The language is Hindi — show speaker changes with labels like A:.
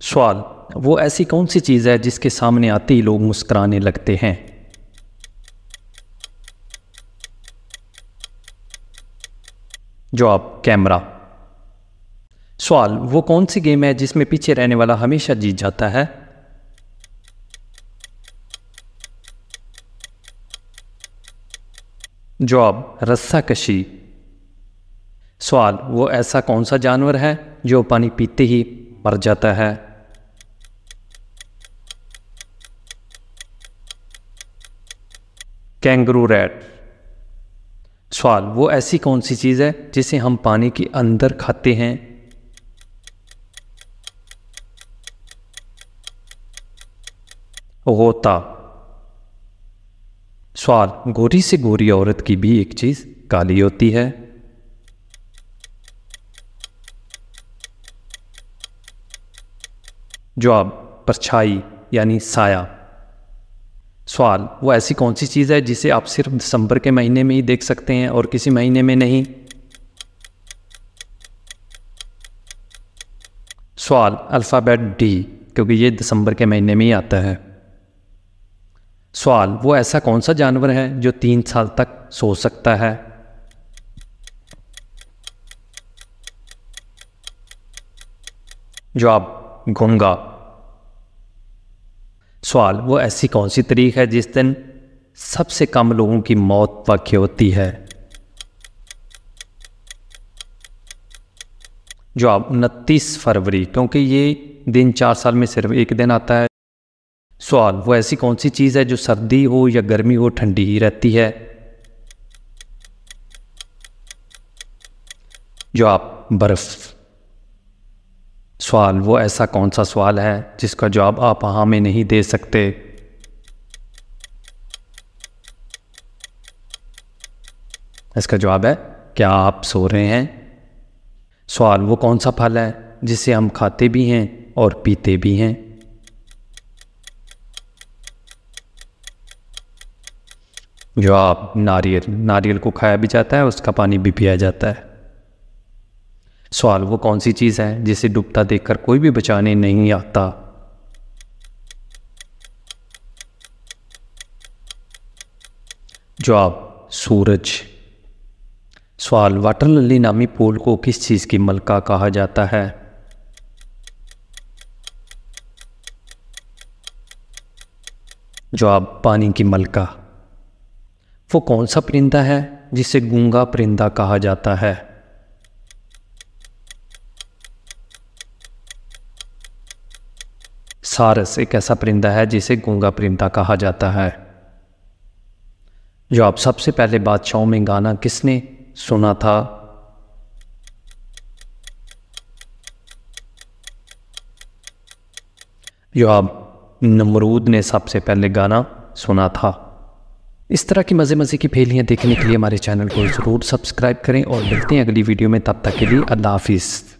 A: सवाल वो ऐसी कौन सी चीज़ है जिसके सामने आते ही लोग मुस्कराने लगते हैं जवाब कैमरा सवाल वो कौन सी गेम है जिसमें पीछे रहने वाला हमेशा जीत जाता है जवाब रस्सा कशी सवाल वो ऐसा कौन सा जानवर है जो पानी पीते ही मर जाता है कैंगरू रैट सवाल वो ऐसी कौन सी चीज़ है जिसे हम पानी के अंदर खाते हैं होता सवाल गोरी से गोरी औरत की भी एक चीज़ काली होती है जवाब परछाई यानी साया सवाल वो ऐसी कौन सी चीज़ है जिसे आप सिर्फ दिसंबर के महीने में ही देख सकते हैं और किसी महीने में नहीं सवाल अल्फ़ाबेट डी क्योंकि ये दिसंबर के महीने में ही आता है सवाल वो ऐसा कौन सा जानवर है जो तीन साल तक सो सकता है जवाब गंगा सवाल वो ऐसी कौन सी तारीख है जिस दिन सबसे कम लोगों की मौत वाक्य होती है जवाब उनतीस फरवरी क्योंकि ये दिन चार साल में सिर्फ एक दिन आता है सवाल वो ऐसी कौन सी चीज़ है जो सर्दी हो या गर्मी हो ठंडी ही रहती है जवाब बर्फ़ सवाल वो ऐसा कौन सा सवाल है जिसका जवाब आप हाँ में नहीं दे सकते इसका जवाब है क्या आप सो रहे हैं सवाल वो कौन सा फल है जिसे हम खाते भी हैं और पीते भी हैं जवाब नारियल नारियल को खाया भी जाता है उसका पानी भी पिया जाता है सवाल वो कौन सी चीज़ है जिसे डूबता देखकर कोई भी बचाने नहीं आता जवाब सूरज सवाल वाटर लली नामी पोल को किस चीज़ की मलका कहा जाता है जवाब पानी की मलका वो कौन सा परिंदा है जिसे गूंगा परिंदा कहा जाता है सारस एक ऐसा परिंदा है जिसे गूंगा परिंदा कहा जाता है जो आप सबसे पहले बादशाहों में गाना किसने सुना था जो आप नमरूद ने सबसे पहले गाना सुना था इस तरह की मज़े मज़े की फेलियां देखने के लिए हमारे चैनल को ज़रूर सब्सक्राइब करें और मिलते हैं अगली वीडियो में तब तक के लिए अल्लाह हाफिज़